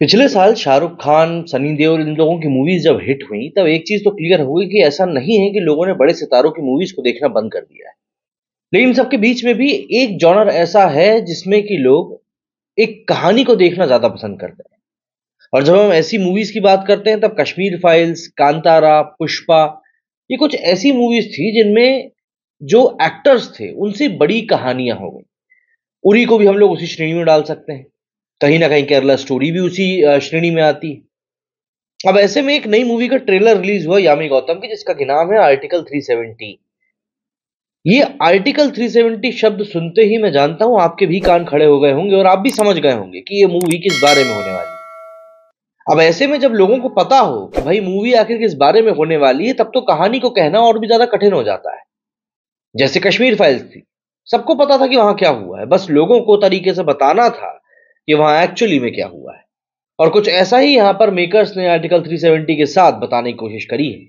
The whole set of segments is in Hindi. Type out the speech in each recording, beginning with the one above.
पिछले साल शाहरुख खान सनी देओल इन लोगों की मूवीज जब हिट हुई तब एक चीज तो क्लियर हुई कि ऐसा नहीं है कि लोगों ने बड़े सितारों की मूवीज को देखना बंद कर दिया है लेकिन सबके बीच में भी एक जॉनर ऐसा है जिसमें कि लोग एक कहानी को देखना ज्यादा पसंद करते हैं और जब हम ऐसी मूवीज की बात करते हैं तब कश्मीर फाइल्स कांतारा पुष्पा ये कुछ ऐसी मूवीज थी जिनमें जो एक्टर्स थे उनसे बड़ी कहानियां हो गई उरी को भी हम लोग उसी श्रेणी में डाल सकते हैं कहीं ना कहीं केरला स्टोरी भी उसी श्रेणी में आती अब ऐसे में एक नई मूवी का ट्रेलर रिलीज हुआ यामी गौतम की जिसका नाम है आर्टिकल 370 ये आर्टिकल 370 शब्द सुनते ही मैं जानता हूं आपके भी कान खड़े हो गए होंगे और आप भी समझ गए होंगे कि ये मूवी किस बारे में होने वाली है अब ऐसे में जब लोगों को पता हो कि भाई मूवी आखिर किस बारे में होने वाली है तब तो कहानी को कहना और भी ज्यादा कठिन हो जाता है जैसे कश्मीर फाइल्स थी सबको पता था कि वहां क्या हुआ है बस लोगों को तरीके से बताना था कि वहां एक्चुअली में क्या हुआ है और कुछ ऐसा ही यहां पर मेकर्स ने आर्टिकल 370 के साथ बताने की कोशिश करी है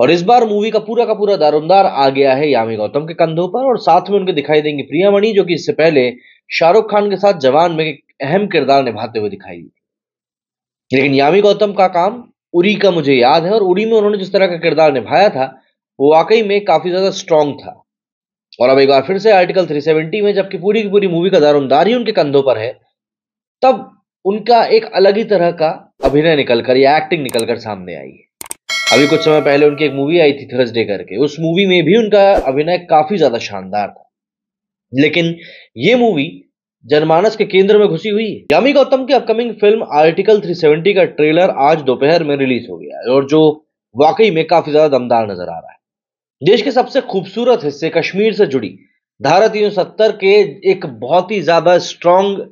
और इस बार मूवी का पूरा का पूरा दारोमदार आ गया है यामी गौतम के कंधों पर और साथ में उनके दिखाई देंगी प्रियामणि जो कि इससे पहले शाहरुख खान के साथ जवान में एक अहम किरदार निभाते हुए दिखाई दी लेकिन यामी गौतम का काम उरी का मुझे याद है और उरी में उन्होंने जिस तरह का किरदार निभाया था वो वाकई में काफी ज्यादा स्ट्रांग था और अब एक बार फिर से आर्टिकल 370 में जबकि पूरी की पूरी मूवी का दारोमदार ही उनके कंधों पर है तब उनका एक अलग ही तरह का अभिनय निकल कर या एक्टिंग निकल कर सामने आई है अभी कुछ समय पहले उनकी एक मूवी आई थी थर्सडे करके उस मूवी में भी उनका अभिनय काफी ज्यादा शानदार था लेकिन ये मूवी जनमानस के केंद्र में घुसी हुई है यामी गौतम की अपकमिंग फिल्म आर्टिकल 370 का ट्रेलर आज दोपहर में रिलीज हो गया है और जो वाकई में काफी ज्यादा दमदार नजर आ रहा है देश के सबसे खूबसूरत हिस्से कश्मीर से जुड़ी धारा तीन के एक बहुत ही ज्यादा स्ट्रॉन्ग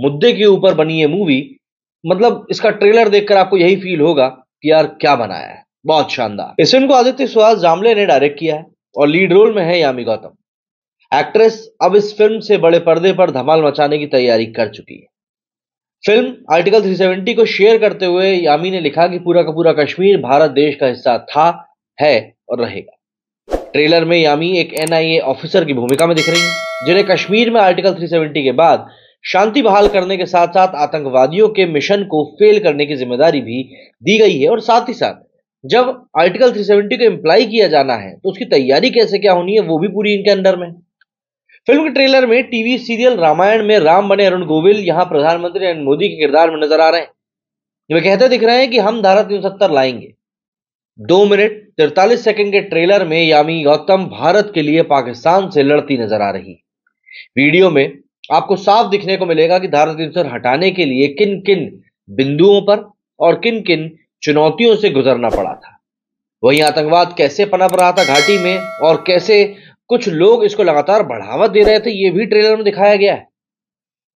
मुद्दे के ऊपर बनी है मूवी मतलब इसका ट्रेलर देखकर आपको यही फील होगा कि यार क्या बनाया है बहुत शानदार इस फिल्म को आदित्य सुहास जामले ने डायरेक्ट किया है और लीड रोल में है यामी गौतम एक्ट्रेस अब इस फिल्म से बड़े पर्दे पर धमाल मचाने की तैयारी कर चुकी है फिल्म आर्टिकल 370 को शेयर करते हुए यामी ने लिखा कि पूरा का पूरा कश्मीर भारत देश का हिस्सा था है और रहेगा ट्रेलर में यामी एक एनआईए ऑफिसर की भूमिका में दिख रही है जिन्हें कश्मीर में आर्टिकल 370 के बाद शांति बहाल करने के साथ साथ आतंकवादियों के मिशन को फेल करने की जिम्मेदारी भी दी गई है और साथ ही साथ जब आर्टिकल 370 को इम्प्लाई किया जाना है तो उसकी तैयारी कैसे क्या होनी है वो भी पूरी इनके अंडर में फिल्म के ट्रेलर में टीवी सीरियल रामायण में राम बने अरुण गोविल यहां प्रधानमंत्री नरेंद्र मोदी के किरदार में नजर आ रहे हैं वे कहते दिख रहे हैं कि हम धारा तीन लाएंगे दो मिनट तिरतालीस सेकंड के ट्रेलर में यामी गौतम भारत के लिए पाकिस्तान से लड़ती नजर आ रही वीडियो में आपको साफ दिखने को मिलेगा कि धारा तीन हटाने के लिए किन किन बिंदुओं पर और किन किन चुनौतियों से गुजरना पड़ा था वहीं आतंकवाद कैसे पनप रहा था घाटी में और कैसे कुछ लोग इसको लगातार बढ़ावा दे रहे थे ये भी ट्रेलर में दिखाया गया है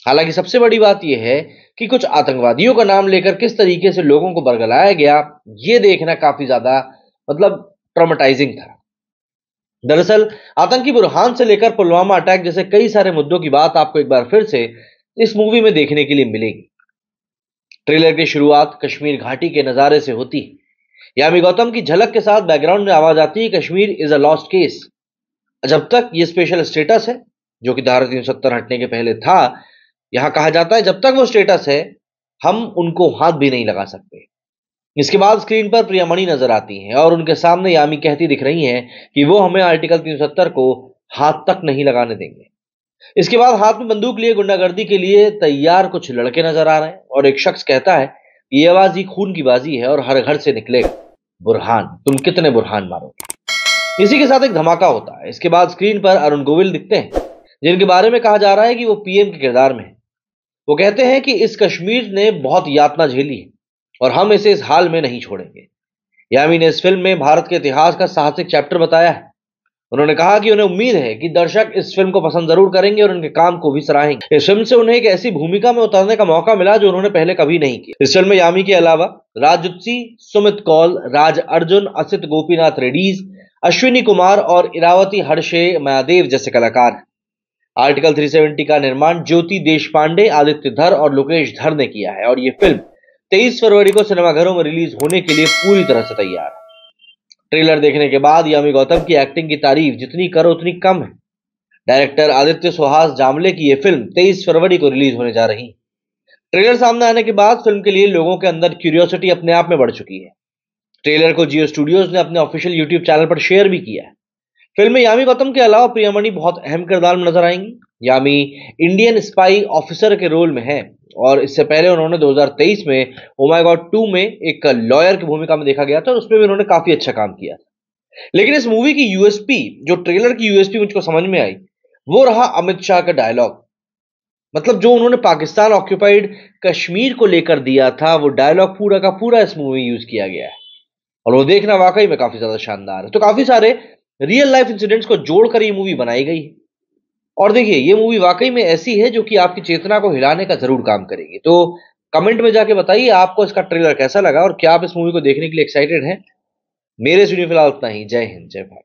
हालांकि सबसे बड़ी बात यह है कि कुछ आतंकवादियों का नाम लेकर किस तरीके से लोगों को बरगलाया गया ये देखना काफी ज्यादा मतलब ट्रोमेटाइजिंग था दरअसल आतंकी बुरहान से लेकर पुलवामा अटैक जैसे कई सारे मुद्दों की बात आपको एक बार फिर से इस मूवी में देखने के लिए मिलेगी ट्रेलर की शुरुआत कश्मीर घाटी के नजारे से होती है यामी गौतम की झलक के साथ बैकग्राउंड में आवाज आती है Kashmir is a lost case जब तक ये स्पेशल स्टेटस है जो कि धारा तीन सत्तर हटने के पहले था यहां कहा जाता है जब तक वो स्टेटस है हम उनको हाथ भी नहीं लगा सकते इसके बाद स्क्रीन पर प्रियामणि नजर आती हैं और उनके सामने यामी कहती दिख रही हैं कि वो हमें आर्टिकल 370 को हाथ तक नहीं लगाने देंगे इसके बाद हाथ में बंदूक लिए गुंडागर्दी के लिए तैयार कुछ लड़के नजर आ रहे हैं और एक शख्स कहता है कि ये बाजी खून की बाजी है और हर घर से निकलेगा बुरहान तुम कितने बुरहान मारोगे इसी के साथ एक धमाका होता है इसके बाद स्क्रीन पर अरुण गोविल दिखते हैं जिनके बारे में कहा जा रहा है कि वो पीएम के किरदार में है वो कहते हैं कि इस कश्मीर ने बहुत यातना झेली है और हम इसे इस हाल में नहीं छोड़ेंगे यामी ने इस फिल्म में भारत के इतिहास का साहसिक चैप्टर बताया है उन्होंने कहा कि उन्हें उम्मीद है कि दर्शक इस फिल्म को पसंद जरूर करेंगे और उनके काम को भी सराहेंगे इस फिल्म से उन्हें एक ऐसी भूमिका में उतरने का मौका मिला जो उन्होंने पहले कभी नहीं किया इस फिल्म में यामी के अलावा राजुत्सी सिंह सुमित कौल राज अर्जुन असित गोपीनाथ रेडीज अश्विनी कुमार और इरावती हर्षे मयादेव जैसे कलाकार हैं आर्टिकल 370 का निर्माण ज्योति देश पांडे आदित्य धर और लोकेश धर ने किया है और ये फिल्म तेईस फरवरी को सिनेमाघरों में रिलीज होने के लिए पूरी तरह से तैयार है ट्रेलर देखने के बाद यामी गौतम की एक्टिंग की तारीफ जितनी करो उतनी कम है डायरेक्टर आदित्य सुहास जामले की यह फिल्म 23 फरवरी को रिलीज होने जा रही है ट्रेलर सामने आने के बाद फिल्म के लिए लोगों के अंदर क्यूरियोसिटी अपने आप में बढ़ चुकी है ट्रेलर को जियो स्टूडियोज ने अपने ऑफिशियल यूट्यूब चैनल पर शेयर भी किया है फिल्म में यामी गौतम के अलावा प्रियामणि बहुत अहम किरदार में नजर आएंगी यामी इंडियन स्पाई ऑफिसर के रोल में है और इससे पहले उन्होंने 2023 में ओमाई गॉड टू में एक लॉयर की भूमिका में देखा गया था और उसमें भी उन्होंने काफी अच्छा काम किया लेकिन इस मूवी की यूएसपी जो ट्रेलर की यूएसपी मुझको समझ में आई वो रहा अमित शाह का डायलॉग मतलब जो उन्होंने पाकिस्तान ऑक्यूपाइड कश्मीर को लेकर दिया था वो डायलॉग पूरा का पूरा इस मूवी में यूज किया गया है और वो देखना वाकई में काफी ज्यादा शानदार है तो काफी सारे रियल लाइफ इंसिडेंट्स को जोड़कर ये मूवी बनाई गई है और देखिए ये मूवी वाकई में ऐसी है जो कि आपकी चेतना को हिलाने का जरूर काम करेगी तो कमेंट में जाके बताइए आपको इसका ट्रेलर कैसा लगा और क्या आप इस मूवी को देखने के लिए एक्साइटेड हैं मेरे सुनिए फिलहाल उतना ही जय हिंद जय भारत